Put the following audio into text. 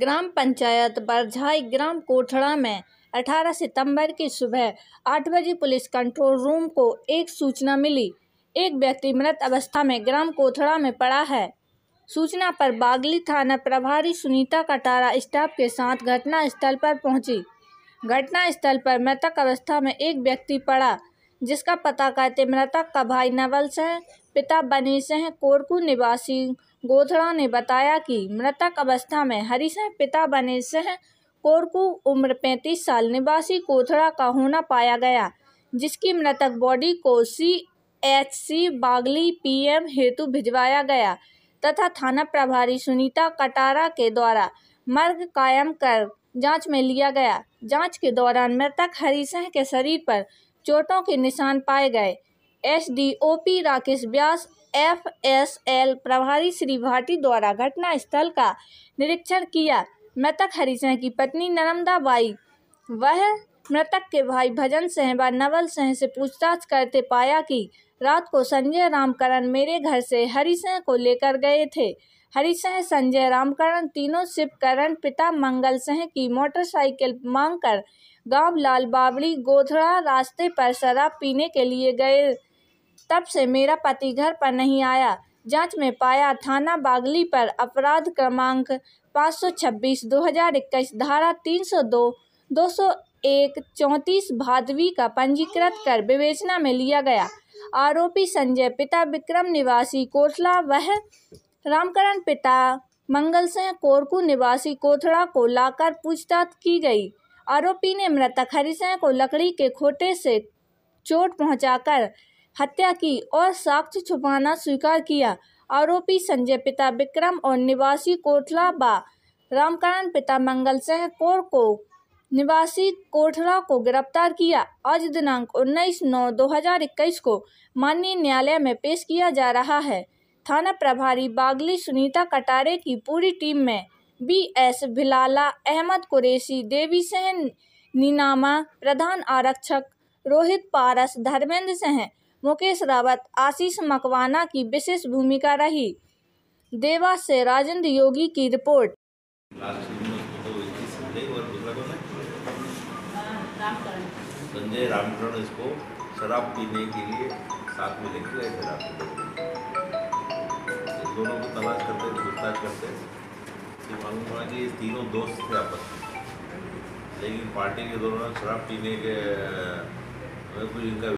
ग्राम पंचायत बरझाई ग्राम कोठड़ा में 18 सितंबर की सुबह आठ बजे पुलिस कंट्रोल रूम को एक सूचना मिली एक व्यक्ति मृत अवस्था में ग्राम कोथड़ा में पड़ा है सूचना पर बागली थाना प्रभारी सुनीता कटारा स्टाफ के साथ घटना स्थल पर पहुंची घटना स्थल पर मृतक अवस्था में एक व्यक्ति पड़ा जिसका पता कहते मृतक का भाई नवल सिंह पिता बनीसिंह कोरकू निवासी गोथड़ा ने बताया कि मृतक अवस्था में हरिसिंह पिता बनीसिंह कोरकू उम्र 35 साल निवासी कोथड़ा का होना पाया गया जिसकी मृतक बॉडी को C H C Bagli PM हेतु भिजवाया गया तथा थाना प्रभारी सुनीता कटारा के द्वारा मर्ग कायम कर जांच में लिया गया जांच के दौरान मृतक हरिसिंह के शरीर पर चोटों के निशान पाए गए S D O P Rakesh Vyas F S L प्रभारी श्री भाटी द्वारा घटनास्थल का निरीक्षण किया मृतक हरिसिंह की पत्नी नरमदा बाई वह मृतक के भाई भजन सिंह व नवल सिंह से पूछताछ करते पाया कि रात को संजय रामकरण मेरे घर से हरिसिंह को लेकर गए थे हरिसिंह संजय रामकरण तीनों शिवकरण पिता मंगल सिंह की मोटरसाइकिल मांगकर गांव लाल बावड़ी गोधरा रास्ते पर शराब पीने के लिए गए तब से मेरा पति घर पर नहीं आया जांच में पाया थाना बागली पर अपराध क्रमांक 526 2021 धारा 302 201 चौंतीस भादवी का पंजीकृत कर विवेचना में लिया गया आरोपी संजय पिता विक्रम निवासी कोठला वह रामकरण पिता मंगल सिंह कोरकू निवासी कोथड़ा को लाकर पूछताछ की गई आरोपी ने मृतक हरिसिंह को लकड़ी के खोटे से चोट पहुंचाकर हत्या की और साक्ष्य छुपाना स्वीकार किया आरोपी संजय पिता विक्रम और निवासी कोठला बा रामकरण पिता मंगल सह कौर को निवासी कोठला को गिरफ्तार किया आज दिनांक 19 नौ 2021 को माननीय न्यायालय में पेश किया जा रहा है थाना प्रभारी बागली सुनीता कटारे की पूरी टीम में बी एस भिलाला अहमद कुरेशी देवी सहन नीनामा प्रधान आरक्षक रोहित पारस धर्मेंद्र सहन मुकेश रावत आशीष मकवाना की विशेष भूमिका रही देवास से राजेंद्र योगी की रिपोर्ट संजय रामचरण इसको शराब पीने के लिए साथ में लेके गए थे रात दोनों को तलाश करते थे पूछताछ करते ये मालूम पड़ा कि ये तीनों दोस्त थे आपस में लेकिन पार्टी के दौरान शराब पीने के कुछ इनका